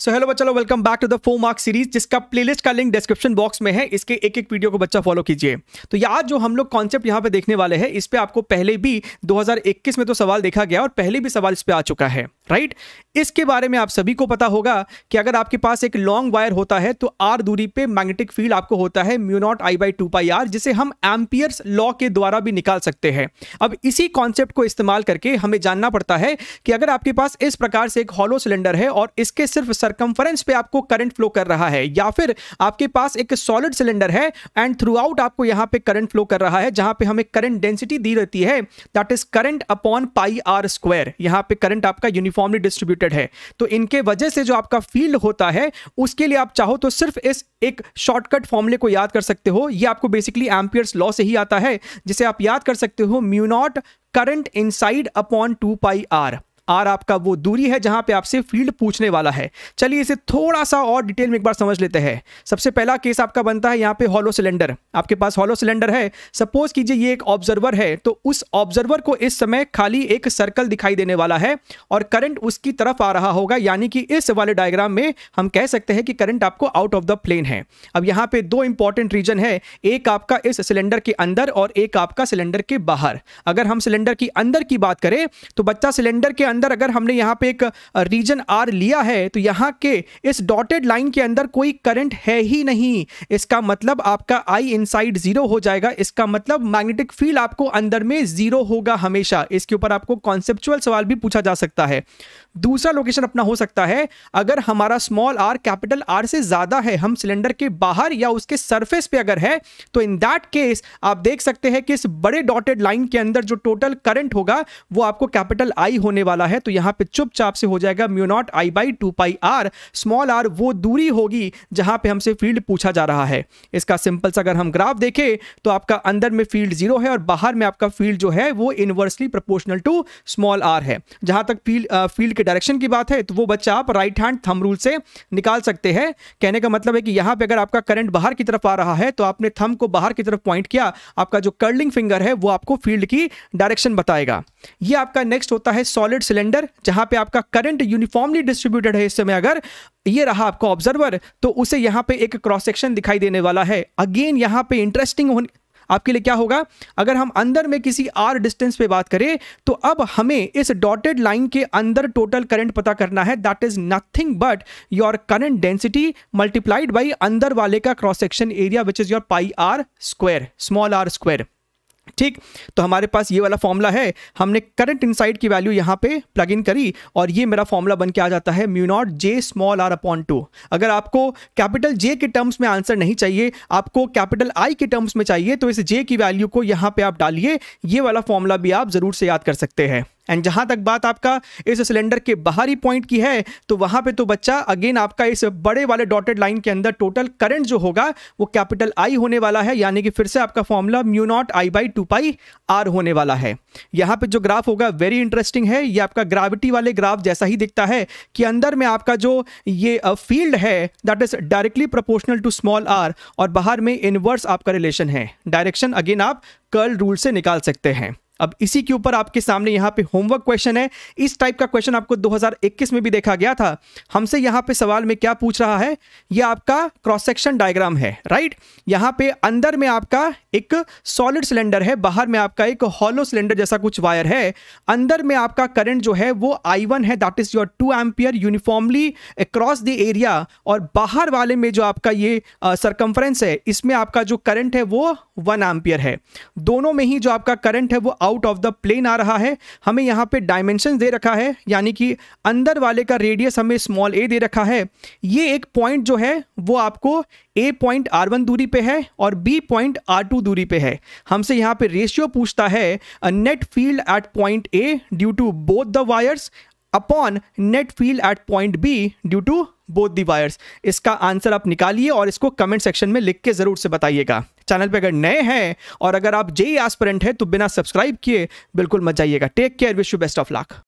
सो hello बच्चा लो welcome back to the four mark series जिसका प्लेलिस्ट का लिंक डिस्क्रिप्शन बॉक्स में है इसके एक एक वीडियो को बच्चा फॉलो कीजिए तो यार जो हम लोग कॉन्सेप्ट यहाँ पे देखने वाले हैं इस पे आपको पहले भी 2021 में तो सवाल देखा गया और पहले भी सवाल इस पे आ चुका है राइट इसके बारे में आप सभी को पता होगा कि अगर आपके पास एक लॉन्ग वायर होता है तो आर दूरी पे मैग्नेटिक फील्ड आपको होता है mu naught I by two pi R जिसे हम एम्पियर्स लॉ के द्वारा भी निकाल सकते हैं अब इसी कॉन्सेप्ट को इस्तेमाल करके हमें जानना पड़ता है कि अगर आपके पास इस प्रकार से एक हॉलो सिलेंडर है और इसके सिर्फ सरकमफरेंस पे आपको करंट फ्लो कर रहा है या फिर आपके पास एक सॉलिड सिलेंडर है एंड थ्रू आउट आपको यहाँ पे करंट फ्लो कर रहा है जहाँ पे हमें करंट डेंसिटी दी रहती है that is current upon pi R square यहाँ पे करंट आपका यूनिफॉर्मली डिस्ट्रीब्यूटेड है तो इनके वजह से जो आपका फील्ड होता है उसके लिए आप चाहो तो सिर्फ इस एक शॉर्टकट फॉर्मूले को याद कर सकते हो ये आपको बेसिकली एम्पियर्स लॉ से ही आता है जिसे आप याद कर सकते हो mu naught current inside upon two pi R R आपका वो दूरी है जहां पे आपसे फील्ड पूछने वाला है चलिए इसे थोड़ा सा और डिटेल में एक बार समझ लेते हैं सबसे पहला केस आपका बनता है यहाँ पे हॉलो सिलेंडर आपके पास हॉलो सिलेंडर है सपोज कीजिए ये एक ऑब्जर्वर है तो उस ऑब्जर्वर को इस समय खाली एक सर्कल दिखाई देने वाला है और करंट उसकी तरफ आ रहा होगा यानी कि इस वाले डायग्राम में हम कह सकते हैं कि करंट आपको आउट ऑफ द प्लेन है अब यहाँ पे दो इंपॉर्टेंट रीजन है एक आपका इस सिलेंडर के अंदर और एक आपका सिलेंडर के बाहर अगर हम सिलेंडर की अंदर की बात करें तो बच्चा सिलेंडर के अंदर अंदर अगर हमने यहाँ पे एक रीजन आर लिया है तो यहाँ के इस डॉटेड लाइन के अंदर कोई करंट है ही नहीं इसका मतलब आपका आई इनसाइड जीरो हो जाएगा इसका मतलब मैग्नेटिक फील्ड आपको अंदर में जीरो होगा हमेशा इसके ऊपर आपको कॉन्सेप्चुअल सवाल भी पूछा जा सकता है दूसरा लोकेशन अपना हो सकता है अगर हमारा स्मॉल आर कैपिटल आर से ज्यादा है हम सिलेंडर के बाहर या उसके सरफेस पे अगर है तो इन दैट केस आप देख सकते हैं कि इस बड़े डॉटेड लाइन के अंदर जो टोटल करंट होगा वो आपको कैपिटल आई होने वाला है है तो यहां पे चुपचाप से हो जाएगा mu naught I by two pi R small R वो दूरी होगी जहां पे हमसे फील्ड पूछा जा रहा है इसका सिंपल सा अगर हम ग्राफ देखें तो आपका अंदर में फील्ड जीरो है और बाहर में आपका फील्ड जो है वो inversely proportional to small R है जहां तक फील्ड फील्ड के डायरेक्शन की बात है तो वो बच्चा आप राइट हैंड थम रूल से निकाल सकते हैं कहने का मतलब है कि यहां पर अगर आपका करंट बाहर की तरफ आ रहा है तो आपने थम को बाहर की तरफ पॉइंट किया आपका जो कर्लिंग फिंगर है वो आपको फील्ड की डायरेक्शन बताएगा ये आपका नेक्स्ट होता है सॉलिड सिलेंडर जहां पे आपका करंट यूनिफॉर्मली डिस्ट्रीब्यूटेड है इस समय अगर ये रहा आपका ऑब्जर्वर तो उसे यहां पे एक क्रॉस सेक्शन दिखाई देने वाला है अगेन यहां पे इंटरेस्टिंग होने आपके लिए क्या होगा अगर हम अंदर में किसी आर डिस्टेंस पे बात करें तो अब हमें इस डॉटेड लाइन के अंदर टोटल करंट पता करना है that is nothing but your current density multiplied by अंदर वाले का cross section area which is your pi R square small R square ठीक तो हमारे पास ये वाला फॉर्मूला है हमने करंट इनसाइड की वैल्यू यहाँ पे प्लग इन करी और ये मेरा फॉर्मूला बन के आ जाता है mu naught J small R upon two अगर आपको कैपिटल जे के टर्म्स में आंसर नहीं चाहिए आपको कैपिटल आई के टर्म्स में चाहिए तो इस जे की वैल्यू को यहाँ पे आप डालिए ये वाला फॉर्मूला भी आप ज़रूर से याद कर सकते हैं एंड जहां तक बात आपका इस सिलेंडर के बाहरी पॉइंट की है तो वहां पे तो बच्चा अगेन आपका इस बड़े वाले डॉटेड लाइन के अंदर टोटल करंट जो होगा वो कैपिटल आई होने वाला है यानी कि फिर से आपका formula mu naught I by two pi R होने वाला है यहाँ पे जो ग्राफ होगा वेरी इंटरेस्टिंग है ये आपका ग्राविटी वाले ग्राफ जैसा ही दिखता है कि अंदर में आपका जो ये फील्ड है that is directly proportional to small R और बाहर में इनवर्स आपका रिलेशन है डायरेक्शन अगेन आप कर्ल रूल से निकाल सकते हैं अब इसी के ऊपर आपके सामने यहाँ पे होमवर्क क्वेश्चन है इस टाइप का क्वेश्चन आपको 2021 में भी देखा गया था हमसे यहाँ पे सवाल में क्या पूछ रहा है ये आपका क्रॉस सेक्शन डायग्राम है राइट यहाँ पे अंदर में आपका एक सॉलिड सिलेंडर है बाहर में आपका एक हॉलो सिलेंडर जैसा कुछ वायर है अंदर में आपका करंट जो है वो आई है that is your two ampere uniformly across the area और बाहर वाले में जो आपका ये सर्कम्फ्रेंस है इसमें आपका जो करंट है वो वन एम्पियर है दोनों में ही जो आपका करंट है वो आउट ऑफ द प्लेन आ रहा है हमें यहाँ पे डायमेंशन दे रखा है यानी कि अंदर वाले का रेडियस हमें स्मॉल ए दे रखा है ये एक पॉइंट जो है वो आपको ए पॉइंट आर वन दूरी पे है और बी पॉइंट आर टू दूरी पे है हमसे यहाँ पे रेशियो पूछता है net field at point A due to both the wires upon net field at point B due to both the wires इसका आंसर आप निकालिए और इसको कमेंट सेक्शन में लिख के ज़रूर से बताइएगा चैनल पे अगर नए हैं और अगर आप जेई एस्परेंट हैं तो बिना सब्सक्राइब किए बिल्कुल मत जाइएगा take care wish you best of lakh